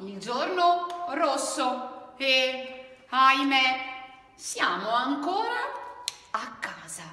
il giorno rosso e, ahimè, siamo ancora a casa.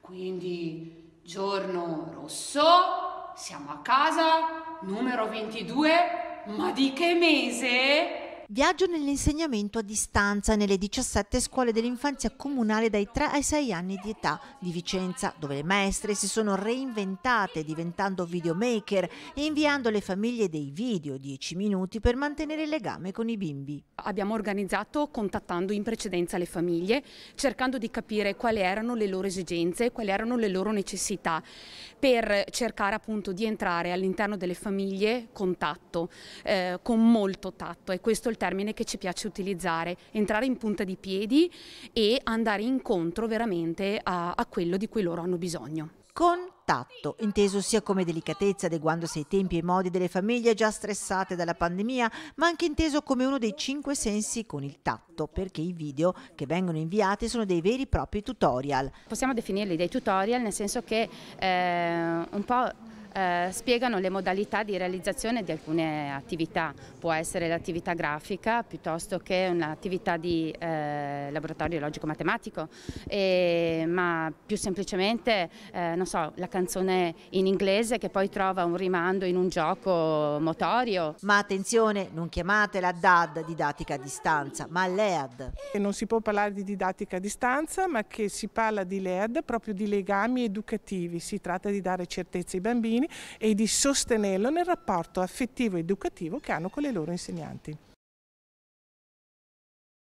Quindi, giorno rosso, siamo a casa, numero 22, ma di che mese? Viaggio nell'insegnamento a distanza nelle 17 scuole dell'infanzia comunale dai 3 ai 6 anni di età di Vicenza, dove le maestre si sono reinventate diventando videomaker e inviando alle famiglie dei video 10 minuti per mantenere il legame con i bimbi. Abbiamo organizzato contattando in precedenza le famiglie, cercando di capire quali erano le loro esigenze, quali erano le loro necessità, per cercare appunto di entrare all'interno delle famiglie con eh, con molto tatto e questo è il termine che ci piace utilizzare, entrare in punta di piedi e andare incontro veramente a, a quello di cui loro hanno bisogno. Contatto, inteso sia come delicatezza adeguandosi ai tempi e ai modi delle famiglie già stressate dalla pandemia, ma anche inteso come uno dei cinque sensi con il tatto, perché i video che vengono inviati sono dei veri e propri tutorial. Possiamo definirli dei tutorial nel senso che eh, un po' eh, spiegano le modalità di realizzazione di alcune attività, può essere l'attività grafica piuttosto che un'attività di eh, laboratorio logico-matematico, ma più semplicemente eh, so, la canzone in inglese che poi trova un rimando in un gioco motorio. Ma attenzione, non chiamatela DAD, didattica a distanza, ma LEAD. E non si può parlare di didattica a distanza, ma che si parla di LEAD, proprio di legami educativi, si tratta di dare certezza ai bambini bambini e di sostenerlo nel rapporto affettivo ed educativo che hanno con le loro insegnanti.